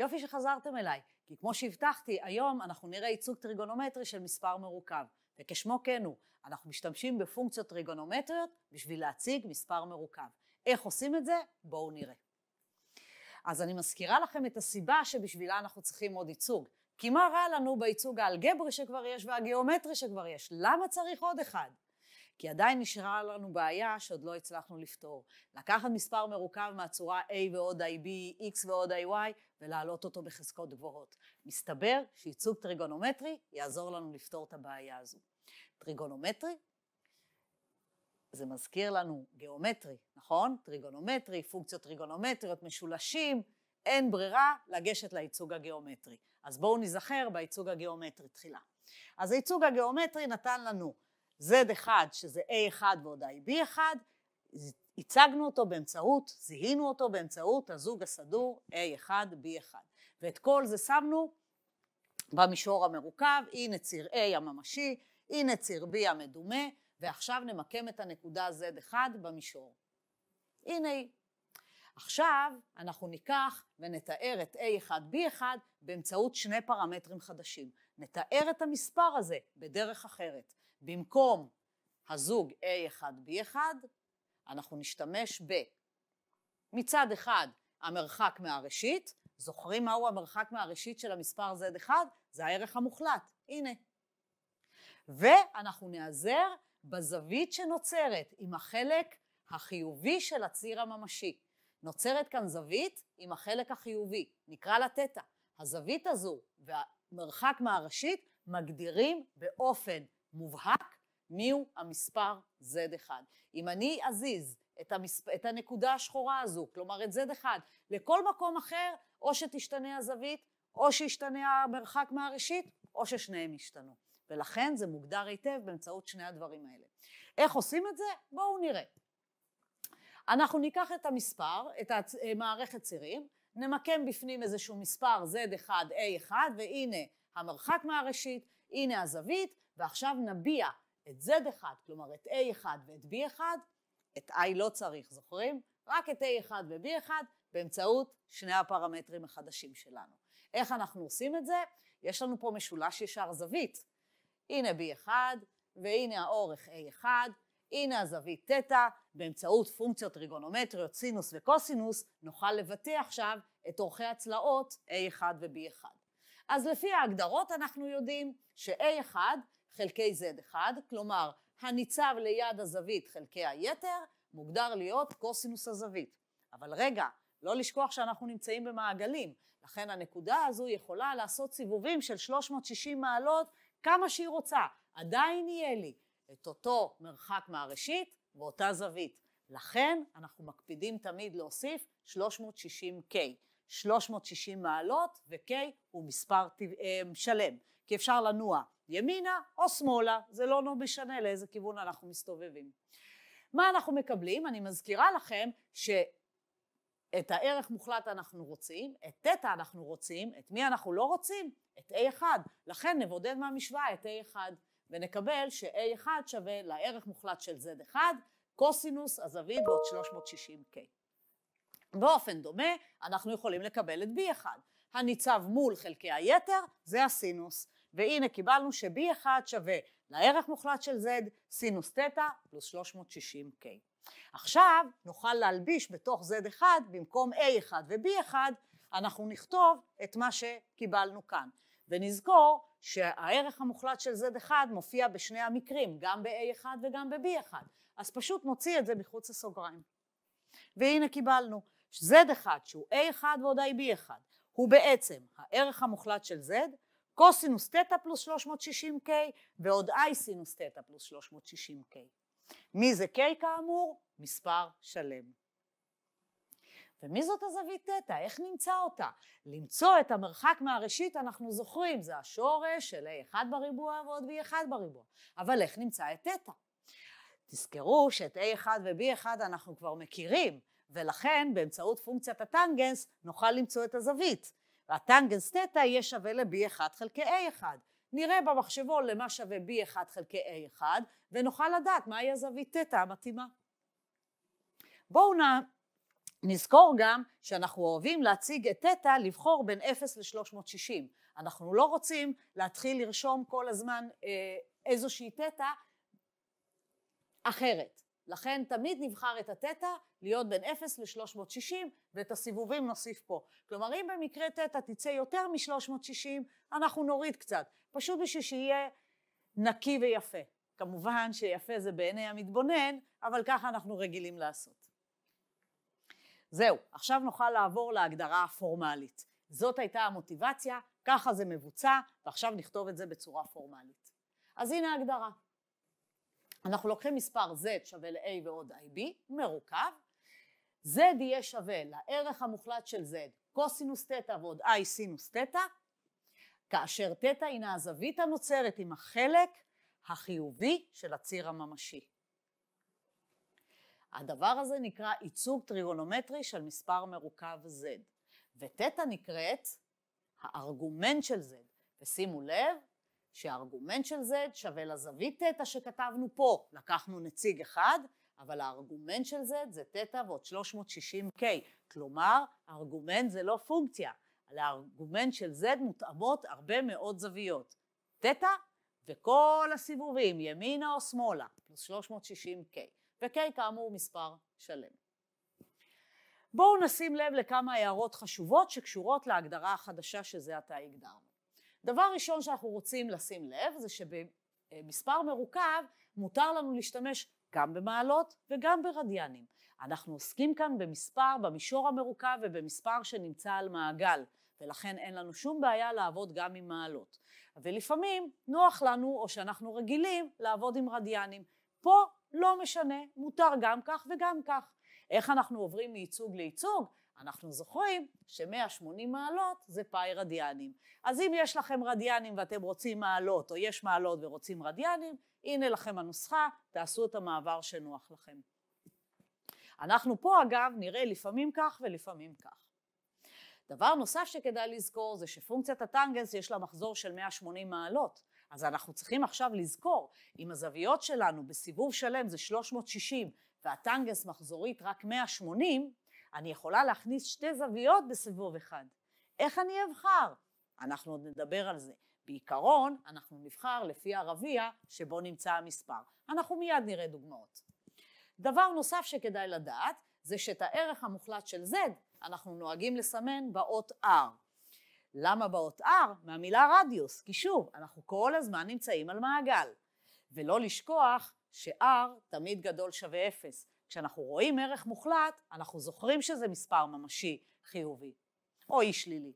יופי שחזרתם אליי, כי כמו שהבטחתי, היום אנחנו נראה ייצוג טריגונומטרי של מספר מרוכב. וכשמו כן הוא, אנחנו משתמשים בפונקציות טריגונומטריות בשביל להציג מספר מרוכב. איך עושים את זה? בואו נראה. אז אני מזכירה לכם את הסיבה שבשבילה אנחנו צריכים עוד ייצוג. כי מה רע לנו בייצוג האלגברי שכבר יש והגיאומטרי שכבר יש? למה צריך עוד אחד? כי עדיין נשארה לנו בעיה שעוד לא הצלחנו לפתור. לקחת מספר מרוכב מהצורה A ועוד IB, X ועוד IY, ולהעלות אותו בחזקות גבוהות. מסתבר שייצוג טריגונומטרי יעזור לנו לפתור את הבעיה הזו. טריגונומטרי זה מזכיר לנו גיאומטרי, נכון? טריגונומטרי, פונקציות טריגונומטריות, משולשים, אין ברירה לגשת לייצוג הגיאומטרי. אז בואו ניזכר בייצוג הגיאומטרי תחילה. אז הייצוג הגיאומטרי נתן לנו Z1 שזה A1 ועוד IB1, הצגנו אותו באמצעות, זיהינו אותו באמצעות הזוג הסדור A1B1 ואת כל זה שמנו במישור המרוכב, הנה ציר A הממשי, הנה ציר B המדומה ועכשיו נמקם את הנקודה Z1 במישור. הנה היא. עכשיו אנחנו ניקח ונתאר את A1B1 באמצעות שני פרמטרים חדשים. נתאר את המספר הזה בדרך אחרת. במקום הזוג A1B1, אנחנו נשתמש ב... מצד אחד, המרחק מהראשית, זוכרים מהו המרחק מהראשית של המספר Z1? זה הערך המוחלט, הנה. ואנחנו נעזר בזווית שנוצרת עם החלק החיובי של הציר הממשי. נוצרת כאן זווית עם החלק החיובי, נקרא לה תטא. הזווית הזו והמרחק מהראשית מגדירים באופן מובהק מיהו המספר Z1. אם אני אזיז את, המספ... את הנקודה השחורה הזו, כלומר את Z1, לכל מקום אחר, או שתשתנה הזווית, או שישתנה המרחק מהראשית, או ששניהם ישתנו. ולכן זה מוגדר היטב באמצעות שני הדברים האלה. איך עושים את זה? בואו נראה. אנחנו ניקח את המספר, את המערכת אה, צירים, נמקם בפנים איזשהו מספר Z1A1, והנה המרחק מהראשית, הנה הזווית, ועכשיו נביע את Z1, כלומר את A1 ואת B1, את I לא צריך, זוכרים? רק את A1 ו-B1 באמצעות שני הפרמטרים החדשים שלנו. איך אנחנו עושים את זה? יש לנו פה משולש ישר זווית. הנה B1, והנה האורך A1, הנה הזווית תטא, באמצעות פונקציות טריגונומטריות, סינוס וקוסינוס, נוכל לבטא עכשיו את אורכי הצלעות A1 ו-B1. אז לפי ההגדרות אנחנו יודעים ש-A1 חלקי Z1, כלומר הניצב ליד הזווית חלקי היתר מוגדר להיות קוסינוס הזווית. אבל רגע, לא לשכוח שאנחנו נמצאים במעגלים, לכן הנקודה הזו יכולה לעשות סיבובים של 360 מעלות כמה שהיא רוצה, עדיין יהיה לי את אותו מרחק מהראשית ואותה זווית. לכן אנחנו מקפידים תמיד להוסיף 360K. 360 מעלות ו-K הוא מספר אה, שלם, כי אפשר לנוע ימינה או שמאלה, זה לא, לא משנה לאיזה כיוון אנחנו מסתובבים. מה אנחנו מקבלים? אני מזכירה לכם ש... את הערך מוחלט אנחנו רוצים, את תטא אנחנו רוצים, את מי אנחנו לא רוצים? את A1. לכן נבודד מהמשוואה את A1, ונקבל ש-A1 שווה לערך מוחלט של Z1, קוסינוס הזווית ועוד 360K. באופן דומה, אנחנו יכולים לקבל את B1. הניצב מול חלקי היתר זה הסינוס. והנה קיבלנו ש-B1 שווה לערך מוחלט של Z סינוס תטא פלוס 360 K. עכשיו נוכל להלביש בתוך Z1 במקום A1 ו-B1 אנחנו נכתוב את מה שקיבלנו כאן. ונזכור שהערך המוחלט של Z1 מופיע בשני המקרים, גם ב-A1 וגם ב-B1, אז פשוט נוציא את זה מחוץ לסוגריים. והנה קיבלנו Z1 שהוא A1 ועוד IB1, הוא בעצם הערך המוחלט של Z קוסינוס תטא פלוס 360K ועוד I סינוס תטא פלוס 360K. מי זה K כאמור? מספר שלם. ומי זאת הזווית תטא? איך נמצא אותה? למצוא את המרחק מהראשית אנחנו זוכרים, זה השורש של A1 בריבוע ועוד B1 בריבוע. אבל איך נמצא את תטא? תזכרו שאת A1 ו-B1 אנחנו כבר מכירים, ולכן באמצעות פונקציית הטנגנס נוכל למצוא את הזווית. והטנגנס תטא יהיה שווה ל-B1 חלקי A1. נראה במחשבון למה שווה B1 חלקי A1, ונוכל לדעת מהי הזווית תטא המתאימה. בואו נע... נזכור גם שאנחנו אוהבים להציג את תטא, לבחור בין 0 ל-360. אנחנו לא רוצים להתחיל לרשום כל הזמן אה, איזושהי תטא אחרת. לכן תמיד נבחר את התטא להיות בין 0 ל-360 ואת הסיבובים נוסיף פה. כלומר, אם במקרה תטא תצא יותר מ-360, אנחנו נוריד קצת, פשוט בשביל שיהיה נקי ויפה. כמובן שיפה זה בעיני המתבונן, אבל ככה אנחנו רגילים לעשות. זהו, עכשיו נוכל לעבור להגדרה הפורמלית. זאת הייתה המוטיבציה, ככה זה מבוצע, ועכשיו נכתוב את זה בצורה פורמלית. אז הנה ההגדרה. אנחנו לוקחים מספר z שווה ל-a ועוד ib, מרוכב, z יהיה שווה לערך המוחלט של z, קוסינוס תטא ועוד i סינוס תטא, כאשר תטא הינה הזווית הנוצרת עם החלק החיובי של הציר הממשי. הדבר הזה נקרא ייצוג טריגונומטרי של מספר מרוכב z, ותטא נקראת הארגומנט של z, ושימו לב, שהארגומנט של Z שווה לזווית תטא שכתבנו פה, לקחנו נציג אחד, אבל הארגומנט של Z זה תטא ועוד 360K, כלומר הארגומנט זה לא פונקציה, לארגומנט של Z מותאמות הרבה מאוד זוויות, תטא וכל הסיבובים, ימינה או שמאלה, פלוס 360K, ו-K כאמור מספר שלם. בואו נשים לב לכמה הערות חשובות שקשורות להגדרה החדשה שזה עתה הגדרנו. דבר ראשון שאנחנו רוצים לשים לב זה שבמספר מרוכב מותר לנו להשתמש גם במעלות וגם ברדיאנים. אנחנו עוסקים כאן במספר במישור המרוכב ובמספר שנמצא על מעגל, ולכן אין לנו שום בעיה לעבוד גם עם מעלות. ולפעמים נוח לנו או שאנחנו רגילים לעבוד עם רדיאנים. פה לא משנה, מותר גם כך וגם כך. איך אנחנו עוברים מייצוג לייצוג? אנחנו זוכרים ש-180 מעלות זה פאי רדיאנים. אז אם יש לכם רדיאנים ואתם רוצים מעלות, או יש מעלות ורוצים רדיאנים, הנה לכם הנוסחה, תעשו את המעבר שנוח לכם. אנחנו פה אגב נראה לפעמים כך ולפעמים כך. דבר נוסף שכדאי לזכור זה שפונקציית הטנגנס יש לה מחזור של 180 מעלות. אז אנחנו צריכים עכשיו לזכור, אם הזוויות שלנו בסיבוב שלם זה 360 והטנגנס מחזורית רק 180, אני יכולה להכניס שתי זוויות בסיבוב אחד. איך אני אבחר? אנחנו עוד נדבר על זה. בעיקרון, אנחנו נבחר לפי הרביע שבו נמצא המספר. אנחנו מיד נראה דוגמאות. דבר נוסף שכדאי לדעת, זה שאת הערך המוחלט של Z אנחנו נוהגים לסמן באות R. למה באות R? מהמילה רדיוס, כי שוב, אנחנו כל הזמן נמצאים על מעגל. ולא לשכוח ש-R תמיד גדול שווה 0. כשאנחנו רואים ערך מוחלט, אנחנו זוכרים שזה מספר ממשי חיובי, או אי שלילי.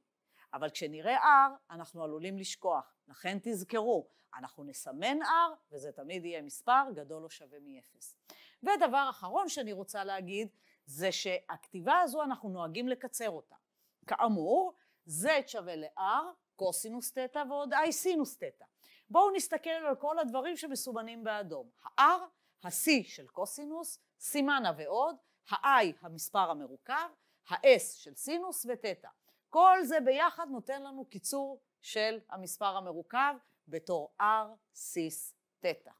אבל כשנראה R, אנחנו עלולים לשכוח. לכן תזכרו, אנחנו נסמן R, וזה תמיד יהיה מספר גדול או שווה מ-0. ודבר אחרון שאני רוצה להגיד, זה שהכתיבה הזו, אנחנו נוהגים לקצר אותה. כאמור, Z שווה ל-R, קוסינוס תטא ועוד I סינוס תטא. בואו נסתכל על כל הדברים שמסומנים באדום. ה-R, ה-C של קוסינוס סימנה ועוד, ה-I המספר המרוכב, ה-S של סינוס ותטא. כל זה ביחד נותן לנו קיצור של המספר המרוכב בתור R סיס תטא.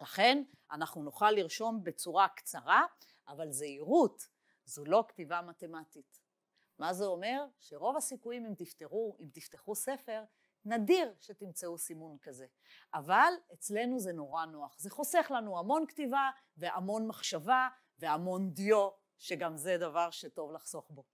לכן אנחנו נוכל לרשום בצורה קצרה, אבל זהירות זו לא כתיבה מתמטית. מה זה אומר? שרוב הסיכויים אם תפתרו, אם תפתחו ספר, נדיר שתמצאו סימון כזה, אבל אצלנו זה נורא נוח. זה חוסך לנו המון כתיבה והמון מחשבה והמון דיו, שגם זה דבר שטוב לחסוך בו.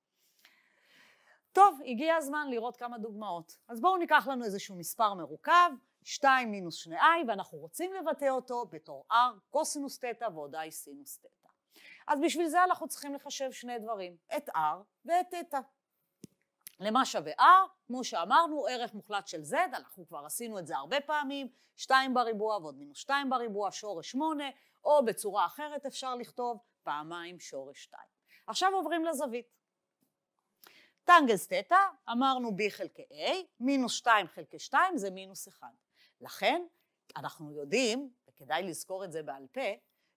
טוב, הגיע הזמן לראות כמה דוגמאות. אז בואו ניקח לנו איזשהו מספר מרוכב, 2 מינוס 2i, ואנחנו רוצים לבטא אותו בתור r קוסינוס תטא ועוד i סינוס תטא. אז בשביל זה אנחנו צריכים לחשב שני דברים, את r ואת תטא. למה שווה R? אה, כמו שאמרנו, ערך מוחלט של Z, אנחנו כבר עשינו את זה הרבה פעמים, 2 בריבוע ועוד מינוס 2 בריבוע, שורש 8, או בצורה אחרת אפשר לכתוב פעמיים שורש 2. עכשיו עוברים לזווית. טנגנס תטא, אמרנו B חלקי A, מינוס 2 חלקי 2 זה מינוס 1. לכן, אנחנו יודעים, וכדאי לזכור את זה בעל פה,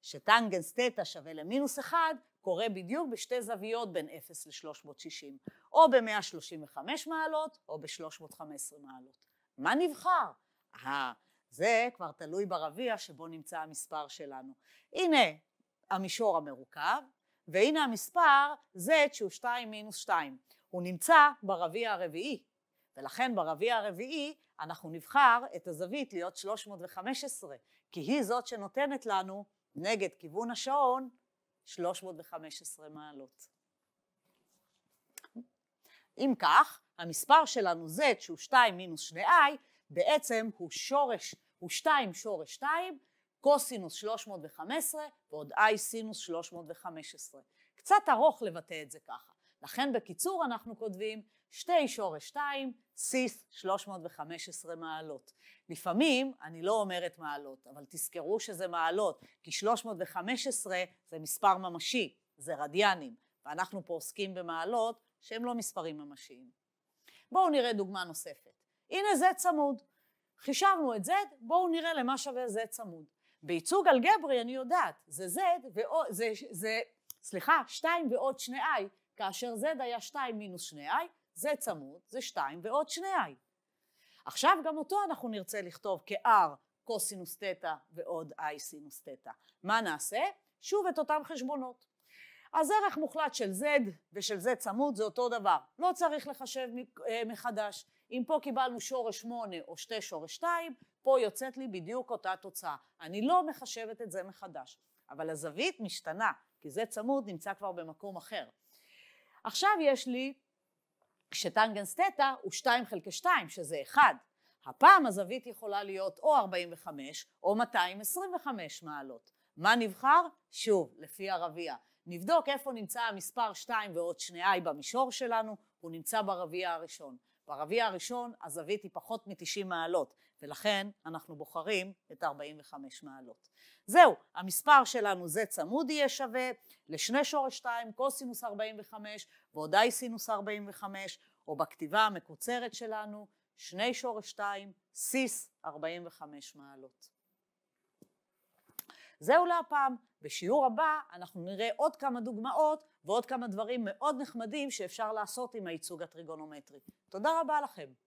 שטנגנס תטא שווה למינוס 1 קורה בדיוק בשתי זוויות בין 0 ל-360, או ב-135 מעלות או ב-315 מעלות. מה נבחר? אה, זה כבר תלוי ברביע שבו נמצא המספר שלנו. הנה המישור המרוכב, והנה המספר z שהוא 2 מינוס 2. הוא נמצא ברביע הרביעי, ולכן ברביע הרביעי אנחנו נבחר את הזווית להיות 315, כי היא זאת שנותנת לנו, נגד כיוון השעון, 315 מעלות. אם כך, המספר שלנו z שהוא 2 מינוס 2i בעצם הוא שורש, הוא 2 שורש 2 קוסינוס 315 ועוד i סינוס 315. קצת ארוך לבטא את זה ככה. לכן בקיצור אנחנו כותבים שתי שורש 2, סיס 315 מעלות. לפעמים אני לא אומרת מעלות, אבל תזכרו שזה מעלות, כי 315 זה מספר ממשי, זה רדיאנים, ואנחנו פה עוסקים במעלות שהם לא מספרים ממשיים. בואו נראה דוגמה נוספת. הנה זה צמוד. חישבנו את Z, בואו נראה למה שווה Z צמוד. בייצוג אלגברי אני יודעת, זה Z ועוד, זה, זה, סליחה, 2 ועוד 2i כאשר Z היה 2 מינוס 2i, Z צמוד, זה 2 ועוד 2i. עכשיו גם אותו אנחנו נרצה לכתוב כ-R קוסינוס תטא ועוד i סינוס תטא. מה נעשה? שוב את אותם חשבונות. אז ערך מוחלט של z ושל z צמוד זה אותו דבר. לא צריך לחשב אה, מחדש. אם פה קיבלנו שורש 8 או שתי שורש 2, פה יוצאת לי בדיוק אותה תוצאה. אני לא מחשבת את זה מחדש. אבל הזווית משתנה, כי Z צמוד נמצא כבר במקום אחר. עכשיו יש לי, כשטנגנס תטא הוא 2 חלקי 2, שזה 1. הפעם הזווית יכולה להיות או 45 או 225 מעלות. מה נבחר? שוב, לפי הרביע. נבדוק איפה נמצא המספר 2 ועוד 2i במישור שלנו, הוא נמצא ברביע הראשון. ברביע הראשון הזווית היא פחות מ-90 מעלות, ולכן אנחנו בוחרים את 45 מעלות. זהו, המספר שלנו זה צמוד יהיה שווה לשני שורש 2 קוסינוס 45 ועוד אי סינוס 45, או בכתיבה המקוצרת שלנו, שני שורש 2 סיס 45 מעלות. זהו להפעם, בשיעור הבא אנחנו נראה עוד כמה דוגמאות ועוד כמה דברים מאוד נחמדים שאפשר לעשות עם הייצוג הטריגונומטרי. תודה רבה לכם.